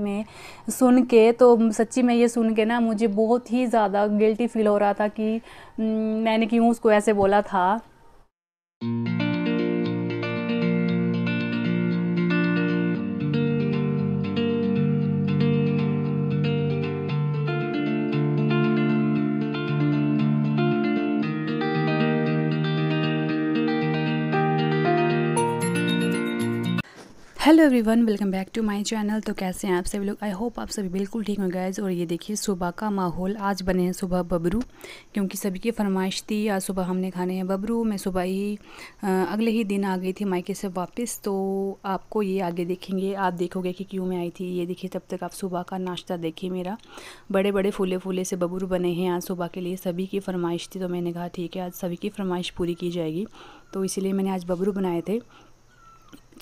में सुन के तो सच्ची में ये सुन के ना मुझे बहुत ही ज़्यादा गिल्टी फील हो रहा था कि हम्म, मैंने क्यों उसको ऐसे बोला था hello everyone welcome back to my channel तो कैसे हैं आप सभी लोग आई होप आप सभी बिल्कुल ठीक हो गाइज और ये देखिए सुबह का माहौल आज बने हैं सुबह बबरू क्योंकि सभी की फरमाइश थी आज सुबह हमने खाने हैं बबरू मैं सुबह ही अगले ही दिन आ गई थी मायके से वापस तो आपको ये आगे देखेंगे आप देखोगे कि क्यों मैं आई थी ये देखिए तब तक आप सुबह का नाश्ता देखिए मेरा बड़े बड़े फूले फूले से बबरू बने हैं आज सुबह के लिए सभी की फरमाइश थी तो मैंने कहा ठीक है आज सभी की फरमाइश पूरी की जाएगी तो इसीलिए मैंने आज बबरू बनाए थे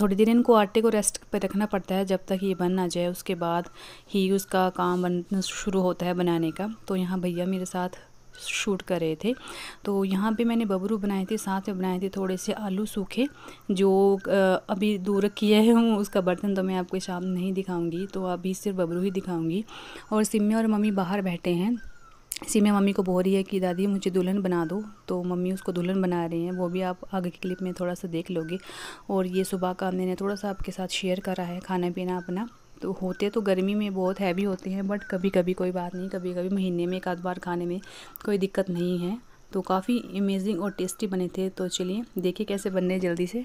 थोड़ी देर इनको आटे को रेस्ट पे रखना पड़ता है जब तक ये बन ना जाए उसके बाद ही उसका काम बन शुरू होता है बनाने का तो यहाँ भैया मेरे साथ शूट कर रहे थे तो यहाँ पे मैंने बबरू बनाए थे साथ में बनाए थे थोड़े से आलू सूखे जो अभी दूर किए हूँ उसका बर्तन तो मैं आपको शाम नहीं दिखाऊंगी तो अभी सिर्फ बबरू ही दिखाऊंगी और सिम्मी और मम्मी बाहर बैठे हैं इसी में मम्मी को बोल रही है कि दादी मुझे दुल्हन बना दो तो मम्मी उसको दुल्हन बना रहे हैं वो भी आप आगे की क्लिप में थोड़ा सा देख लोगे और ये सुबह का मैंने थोड़ा सा आपके साथ शेयर करा है खाना पीना अपना तो होते तो गर्मी में बहुत हैवी होते हैं बट कभी कभी कोई बात नहीं कभी कभी महीने में एक आध बार खाने में कोई दिक्कत नहीं है तो काफ़ी अमेजिंग और टेस्टी बने थे तो चलिए देखिए कैसे बनने जल्दी से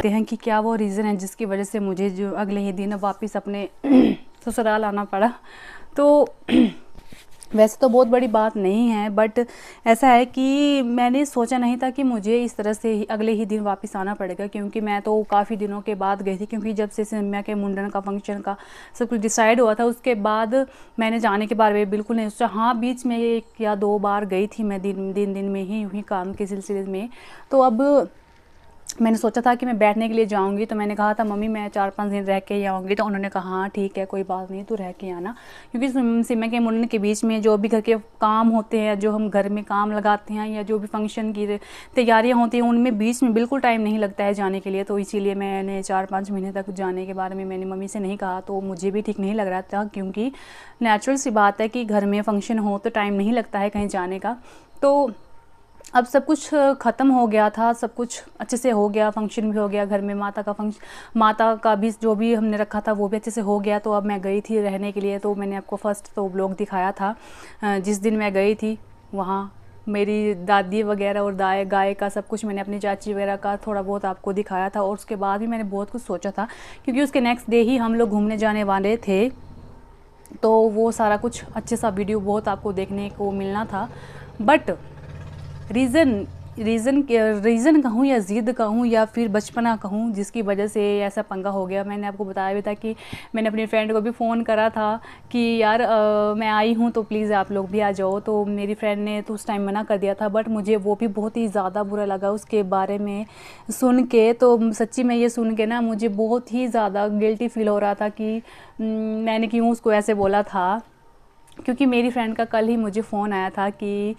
सकते हैं कि क्या वो रीज़न है जिसकी वजह से मुझे जो अगले ही दिन वापस अपने ससुराल आना पड़ा तो वैसे तो बहुत बड़ी बात नहीं है बट ऐसा है कि मैंने सोचा नहीं था कि मुझे इस तरह से ही अगले ही दिन वापस आना पड़ेगा क्योंकि मैं तो काफ़ी दिनों के बाद गई थी क्योंकि जब से सिम्या के मुंडन का फंक्शन का सब कुछ डिसाइड हुआ था उसके बाद मैंने जाने के बारे में बिल्कुल नहीं सोचा हाँ बीच में एक या दो बार गई थी मैं दिन दिन दिन में ही हुई ही काम के सिलसिले में तो अब मैंने सोचा था कि मैं बैठने के लिए जाऊंगी तो मैंने कहा था मम्मी मैं चार पाँच दिन रह के ही आऊँगी तो उन्होंने कहा हाँ ठीक है कोई बात नहीं तू रह के आना क्योंकि सिमा के मुंडन के बीच में जो भी घर के काम होते हैं जो हम घर में काम लगाते हैं या जो भी फंक्शन की तैयारियाँ होती हैं उनमें बीच में बिल्कुल टाइम नहीं लगता है जाने के लिए तो इसीलिए मैंने चार पाँच महीने तक जाने के बारे में मैंने मम्मी से नहीं कहा तो मुझे भी ठीक नहीं लग रहा था क्योंकि नेचुरल सी बात है कि घर में फंक्शन हो तो टाइम नहीं लगता है कहीं जाने का तो अब सब कुछ ख़त्म हो गया था सब कुछ अच्छे से हो गया फंक्शन भी हो गया घर में माता का फंक्शन माता का भी जो भी हमने रखा था वो भी अच्छे से हो गया तो अब मैं गई थी रहने के लिए तो मैंने आपको फ़र्स्ट तो ब्लॉग दिखाया था जिस दिन मैं गई थी वहाँ मेरी दादी वगैरह और दाए गाय का सब कुछ मैंने अपनी चाची वगैरह का थोड़ा बहुत आपको दिखाया था और उसके बाद भी मैंने बहुत कुछ सोचा था क्योंकि उसके नेक्स्ट डे ही हम लोग घूमने जाने वाले थे तो वो सारा कुछ अच्छे सा वीडियो बहुत आपको देखने को मिलना था बट रीज़न रीज़न रीज़न कहूँ या ज़िद कहूँ या फिर बचपना कहूँ जिसकी वजह से ऐसा पंगा हो गया मैंने आपको बताया भी था कि मैंने अपनी फ्रेंड को भी फ़ोन करा था कि यार आ, मैं आई हूँ तो प्लीज़ आप लोग भी आ जाओ तो मेरी फ्रेंड ने तो उस टाइम मना कर दिया था बट मुझे वो भी बहुत ही ज़्यादा बुरा लगा उसके बारे में सुन के तो सच्ची में ये सुन के ना मुझे बहुत ही ज़्यादा गिल्टी फील हो रहा था कि हम्म, मैंने क्यों उसको ऐसे बोला था क्योंकि मेरी फ्रेंड का कल ही मुझे फ़ोन आया था कि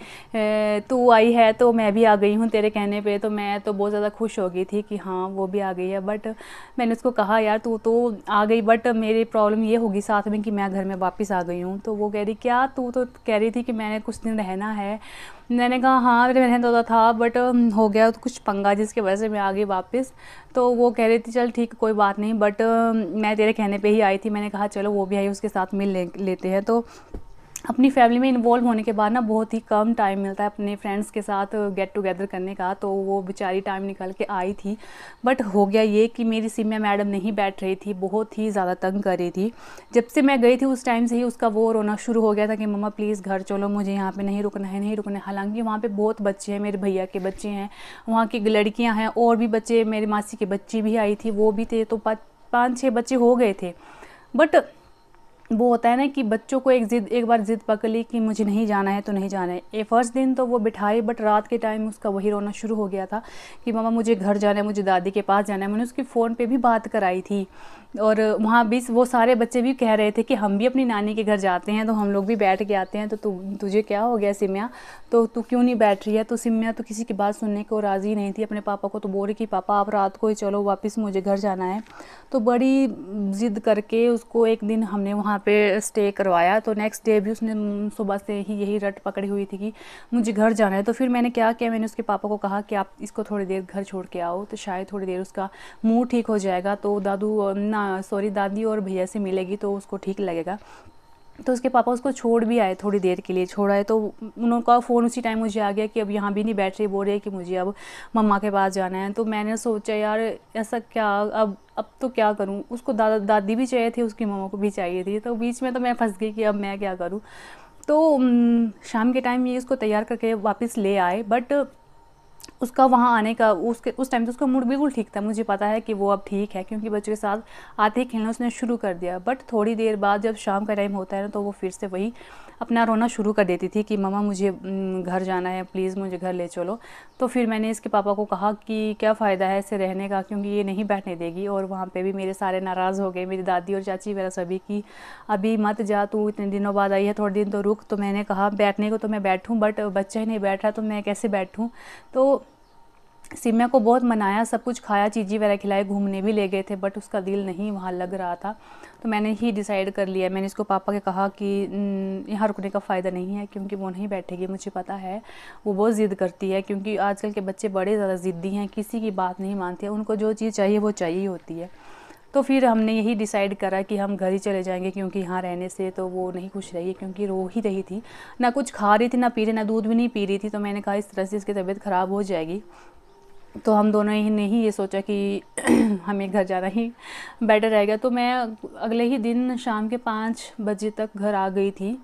तू आई है तो मैं भी आ गई हूँ तेरे कहने पे तो मैं तो बहुत ज़्यादा खुश हो गई थी कि हाँ वो भी आ गई है बट मैंने उसको कहा यार तू तो आ गई बट मेरी प्रॉब्लम ये होगी साथ में कि मैं घर में वापस आ गई हूँ तो वो कह रही क्या तू तो कह रही थी कि मैंने कुछ दिन रहना है मैंने कहा हाँ मेरे रहने तो था बट हो गया तो कुछ पंगा जिसकी वजह से मैं आ गई वापस तो वो कह रही थी चल ठीक कोई बात नहीं बट मैं तेरे कहने पे ही आई थी मैंने कहा चलो वो भी आई उसके साथ मिल ले, लेते हैं तो अपनी फैमिली में इन्वॉल्व होने के बाद ना बहुत ही कम टाइम मिलता है अपने फ्रेंड्स के साथ गेट टुगेदर करने का तो वो बेचारी टाइम निकल के आई थी बट हो गया ये कि मेरी सीमिया मैडम नहीं बैठ रही थी बहुत ही ज़्यादा तंग कर रही थी जब से मैं गई थी उस टाइम से ही उसका वो रोना शुरू हो गया था कि मम्मा प्लीज़ घर चलो मुझे यहाँ पर नहीं रुकना है नहीं रुकना है हालांकि वहाँ पर बहुत बच्चे हैं मेरे भैया के बच्चे हैं वहाँ की लड़कियाँ हैं और भी बच्चे मेरी मासी की बच्ची भी आई थी वो भी थे तो पाँच छः बच्चे हो गए थे बट वो होता है ना कि बच्चों को एक ज़िद एक बार ज़िद पकड़ ली कि मुझे नहीं जाना है तो नहीं जाना है ये फर्स्ट दिन तो वो बिठाई बट रात के टाइम उसका वही रोना शुरू हो गया था कि मामा मुझे घर जाना है मुझे दादी के पास जाना है मैंने उसकी फ़ोन पे भी बात कराई थी और वहाँ भी वो सारे बच्चे भी कह रहे थे कि हम भी अपनी नानी के घर जाते हैं तो हम लोग भी बैठ के आते हैं तो तु, तुझे क्या हो गया सिम्या तो तू क्यों नहीं बैठ रही है तो सिम्या तो किसी की बात सुनने को राज़ी नहीं थी अपने पापा को तो बोल रही कि पापा आप रात को ही चलो वापस मुझे घर जाना है तो बड़ी ज़िद करके उसको एक दिन हमने वहाँ पे स्टे करवाया तो नेक्स्ट डे भी उसने सुबह से ही यही रट पकड़ी हुई थी कि मुझे घर जाना है तो फिर मैंने क्या किया मैंने उसके पापा को कहा कि आप इसको थोड़ी देर घर छोड़ के आओ तो शायद थोड़ी देर उसका मूड ठीक हो जाएगा तो दादू ना सॉरी दादी और भैया से मिलेगी तो उसको ठीक लगेगा तो उसके पापा उसको छोड़ भी आए थोड़ी देर के लिए छोड़ आए तो उनका फ़ोन उसी टाइम मुझे आ गया कि अब यहाँ भी नहीं बैठ रही बोल रही है कि मुझे अब मम्मा के पास जाना है तो मैंने सोचा यार ऐसा क्या अब अब तो क्या करूँ उसको दादा दादी भी चाहिए थी उसकी मम्मा को भी चाहिए थी तो बीच में तो मैं फंस गई कि अब मैं क्या करूँ तो शाम के टाइम ये इसको तैयार करके वापस ले आए बट उसका वहाँ आने का उसके उस टाइम तो उसका मूड बिल्कुल ठीक था मुझे पता है कि वो अब ठीक है क्योंकि बच्चों के साथ आते ही खेलना उसने शुरू कर दिया बट थोड़ी देर बाद जब शाम का टाइम होता है ना तो वो फिर से वही अपना रोना शुरू कर देती थी कि मम्मा मुझे घर जाना है प्लीज़ मुझे घर ले चलो तो फिर मैंने इसके पापा को कहा कि क्या फ़ायदा है इसे रहने का क्योंकि ये नहीं बैठने देगी और वहाँ पर भी मेरे सारे नाराज़ हो गए मेरी दादी और चाची वगैरह सभी की अभी मत जा तू इतने दिनों बाद आई है थोड़े दिन तो रुक तो मैंने कहा बैठने को तो मैं बैठूँ बट बच्चा ही नहीं बैठ रहा तो मैं कैसे बैठूँ तो सिम्या को बहुत मनाया सब कुछ खाया चीज़ी वगैरह खिलाए घूमने भी ले गए थे बट उसका दिल नहीं वहाँ लग रहा था तो मैंने ही डिसाइड कर लिया मैंने इसको पापा के कहा कि यहाँ रुकने का फ़ायदा नहीं है क्योंकि वो नहीं बैठेगी मुझे पता है वो बहुत ज़िद करती है क्योंकि आजकल के बच्चे बड़े ज़्यादा ज़िद्दी हैं किसी की बात नहीं मानते उनको जो चीज़ चाहिए वो चाहिए होती है तो फिर हमने यही डिसाइड करा कि हम घर ही चले जाएंगे क्योंकि यहाँ रहने से तो वो नहीं खुश रही है क्योंकि रो ही रही थी ना कुछ खा रही थी ना पी रही ना दूध भी नहीं पी रही थी तो मैंने कहा इस तरह से इसकी तबीयत ख़राब हो जाएगी तो हम दोनों ही ने ही ये सोचा कि हमें घर जाना ही बेटर रहेगा तो मैं अगले ही दिन शाम के पाँच बजे तक घर आ गई थी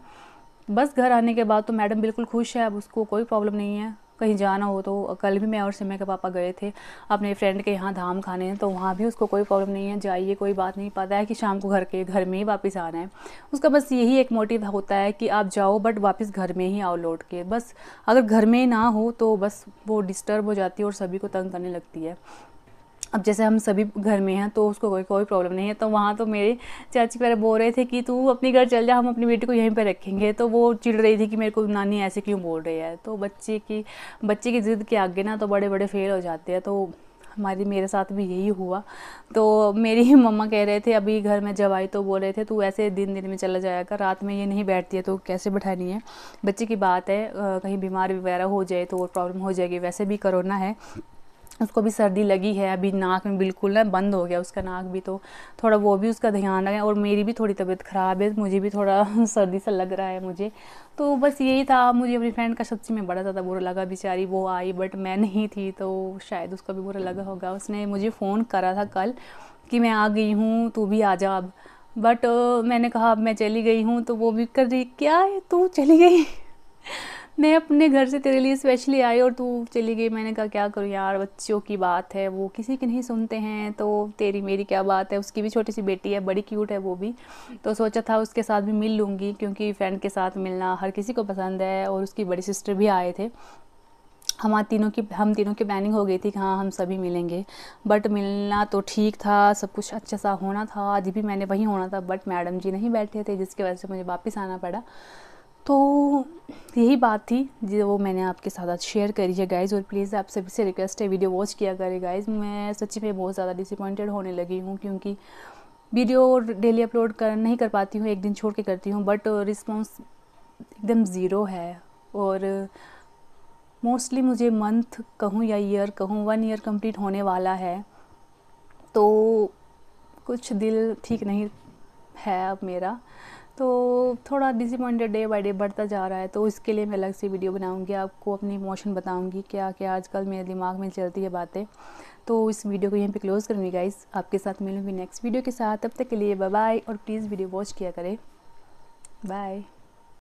बस घर आने के बाद तो मैडम बिल्कुल खुश है अब उसको कोई प्रॉब्लम नहीं है कहीं जाना हो तो कल भी मैं और सिमय के पापा गए थे अपने फ्रेंड के यहाँ धाम खाने तो वहाँ भी उसको कोई प्रॉब्लम नहीं है जाइए कोई बात नहीं पता है कि शाम को घर के घर में ही वापस आना है उसका बस यही एक मोटिव होता है कि आप जाओ बट वापस घर में ही आओ लौट के बस अगर घर में ना हो तो बस वो डिस्टर्ब हो जाती है और सभी को तंग करने लगती है अब जैसे हम सभी घर में हैं तो उसको कोई कोई प्रॉब्लम नहीं है तो वहाँ तो मेरे चाची वगैरह बोल रहे थे कि तू अपने घर चल जा हम अपनी बेटी को यहीं पर रखेंगे तो वो चिढ़ रही थी कि मेरे को नानी ऐसे क्यों बोल रही है तो बच्चे की बच्चे की ज़िद के आगे ना तो बड़े बड़े फेल हो जाते हैं तो हमारी मेरे साथ भी यही हुआ तो मेरी ही मम्मा कह रहे थे अभी घर में जब आई तो बोल रहे थे तू ऐसे दिन दिन में चला जाया कर रात में ये नहीं बैठती है तो कैसे बैठानी है बच्चे की बात है कहीं बीमार वगैरह हो जाए तो और प्रॉब्लम हो जाएगी वैसे भी करोना है उसको भी सर्दी लगी है अभी नाक में बिल्कुल ना बंद हो गया उसका नाक भी तो थोड़ा वो भी उसका ध्यान रखें और मेरी भी थोड़ी तबीयत ख़राब है मुझे भी थोड़ा सर्दी सा लग रहा है मुझे तो बस यही था मुझे अपनी फ्रेंड का सच्ची में बड़ा ज़्यादा बुरा लगा बेचारी वो आई बट मैं नहीं थी तो शायद उसका भी बुरा लगा होगा उसने मुझे फ़ोन करा था कल कि मैं आ गई हूँ तू भी आ जा अब बट मैंने कहा अब मैं चली गई हूँ तो वो भी कर रही क्या है तू चली गई मैं अपने घर से तेरे लिए स्पेशली आई और तू चली गई मैंने कहा क्या करूँ यार बच्चों की बात है वो किसी की नहीं सुनते हैं तो तेरी मेरी क्या बात है उसकी भी छोटी सी बेटी है बड़ी क्यूट है वो भी तो सोचा था उसके साथ भी मिल लूँगी क्योंकि फ्रेंड के साथ मिलना हर किसी को पसंद है और उसकी बड़ी सिस्टर भी आए थे हमारे तीनों की हम तीनों की प्लानिंग हो गई थी कि हाँ हम सभी मिलेंगे बट मिलना तो ठीक था सब कुछ अच्छा सा होना था आज भी मैंने वहीं होना था बट मैडम जी नहीं बैठे थे जिसकी वजह से मुझे वापस आना पड़ा तो यही बात थी जो वो मैंने आपके साथ शेयर करी है गाइज़ और प्लीज़ आप सभी से रिक्वेस्ट है वीडियो वॉच किया करें गाइज़ मैं सच्ची में बहुत ज़्यादा डिसअपॉइंटेड होने लगी हूँ क्योंकि वीडियो डेली अपलोड कर नहीं कर पाती हूँ एक दिन छोड़ के करती हूँ बट रिस्पॉन्स एकदम ज़ीरो है और मोस्टली मुझे मंथ कहूँ या ईयर कहूँ वन ईयर कंप्लीट होने वाला है तो कुछ दिल ठीक नहीं है अब मेरा तो थोड़ा डिसअपॉइंटेड डे बाई डे बढ़ता जा रहा है तो इसके लिए मैं अलग से वीडियो बनाऊंगी आपको अपनी इमोशन बताऊंगी क्या क्या आजकल मेरे दिमाग में चलती है बातें तो इस वीडियो को यहीं पे क्लोज़ करूँगी गाइस आपके साथ मिलूँगी नेक्स्ट वीडियो के साथ तब तक के लिए बाय और प्लीज़ वीडियो वॉच किया करें बाय